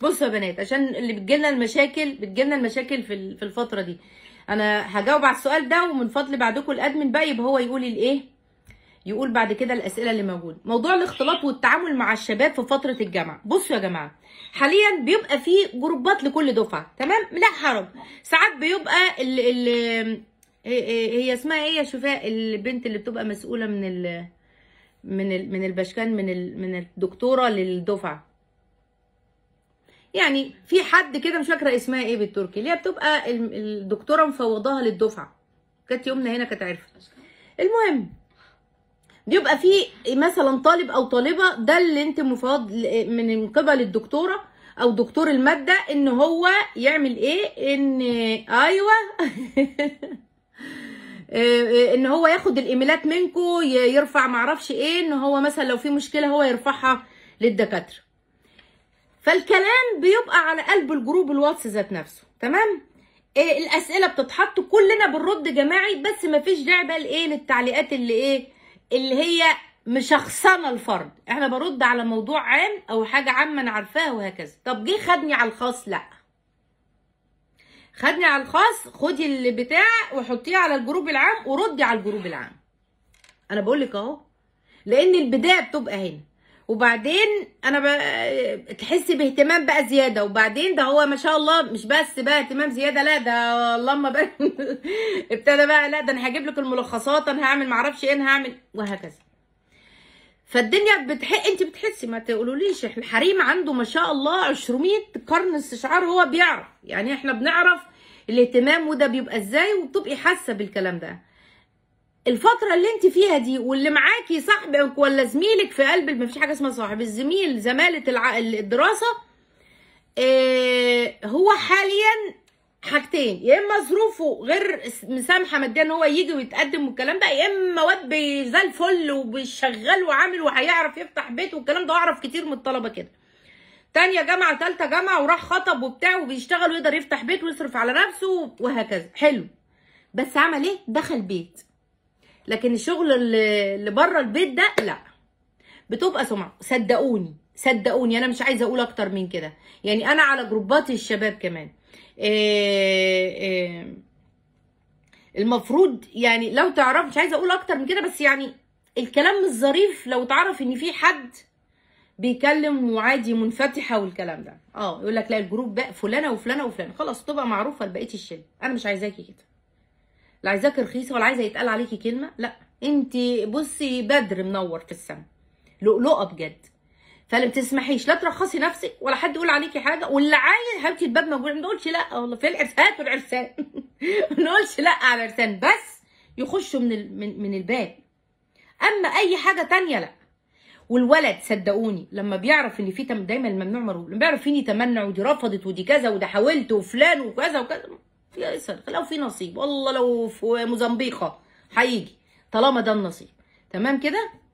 بصوا يا بنات عشان اللي بتجيلنا المشاكل بتجيلنا المشاكل في في الفتره دي انا هجاوب على السؤال ده ومن فضل بعدكم الادمن بقى يبقى هو يقول الايه يقول بعد كده الاسئله اللي موجوده موضوع الاختلاط والتعامل مع الشباب في فتره الجامعه بصوا يا جماعه حاليا بيبقى في جروبات لكل دفعه تمام لا حرج ساعات بيبقى ال ال إيه، إيه، هي اسمها ايه يا شفاء البنت اللي بتبقى مسؤوله من ال من ال من البشكان من ال من الدكتوره للدفعه يعني في حد كده مش فاكره اسمها ايه بالتركي اللي هي بتبقى الدكتوره مفوضاها للدفعه كانت يومنا هنا كانت عارفه المهم بيبقى في مثلا طالب او طالبه ده اللي انت مفوض من قبل الدكتوره او دكتور الماده ان هو يعمل ايه ان ايوه آه، ان هو ياخد الايميلات منكم يرفع معرفش ايه ان هو مثلا لو في مشكله هو يرفعها للدكاتره فالكلام بيبقى على قلب الجروب الواتس ذات نفسه تمام إيه الاسئله بتتحط كلنا بنرد جماعي بس مفيش داعي بقى لايه للتعليقات اللي ايه اللي هي مشخصنه الفرد انا برد على موضوع عام او حاجه عامه انا عارفاها وهكذا طب جه خدني على الخاص لا خدني على الخاص خدي البتاع وحطيه على الجروب العام وردي على الجروب العام انا بقول لك اهو لان البدايه بتبقى هنا وبعدين انا ب... تحسي باهتمام بقى زياده وبعدين ده هو ما شاء الله مش بس بقى اهتمام زياده لا ده لما بقى ابتدى بقى لا ده انا هجيب لك الملخصات انا هعمل معرفش ايه انا هعمل وهكذا فالدنيا بتحق انت بتحسي ما تقولوليش الحريم عنده ما شاء الله 200 قرن استشعار هو بيعرف يعني احنا بنعرف الاهتمام وده بيبقى ازاي وبتبقي حاسه بالكلام ده الفتره اللي انت فيها دي واللي معاكي صاحبك ولا زميلك في قلب ما فيش حاجه اسمها صاحب الزميل زماله الع... الدراسه اه هو حاليا حاجتين يا اما ظروفه غير مسامحه ماديا ان هو يجي ويتقدم والكلام ده يا اما واد زي الفل وبيشغل وعامل وهيعرف يفتح بيت والكلام ده اعرف كتير من الطلبه كده تانية جامعة تالتة جامعة وراح خطب وبتاع وبيشتغل ويقدر يفتح بيت ويصرف على نفسه وهكذا حلو بس عمل ايه دخل بيت لكن الشغل اللي بره البيت ده لا بتبقى سمعه صدقوني صدقوني انا مش عايزه اقول اكتر من كده يعني انا على جروبات الشباب كمان آه، آه، المفروض يعني لو تعرف مش عايزه اقول اكتر من كده بس يعني الكلام الظريف لو تعرف ان في حد بيكلم وعادي منفتحه والكلام ده اه يقول لك لا الجروب بقى فلانه وفلانه وفلانه خلاص تبقى معروفه لبقيه الشله انا مش عايزاكي كده لا عايزاك رخيصه ولا عايزه يتقال عليكي كلمه لا انت بصي بدر منور في السما لؤلؤه بجد فلا ما تسمحيش لا ترخصي نفسك ولا حد يقول عليكي حاجه واللي عايز حبيبتي الباب موجود ما نقولش لا والله في العرسات والعرسان ما نقولش لا على العرسان بس يخشوا من من, من الباب اما اي حاجه تانية لا والولد صدقوني لما بيعرف ان في دايما الممنوع مرغوب لما بيعرف فيني تمنع ودي رفضت ودي كذا وده حاولت وفلان وكذا وكذا يا سلام لو في نصيب والله لو في موزمبيقه هيجي طالما ده النصيب تمام كده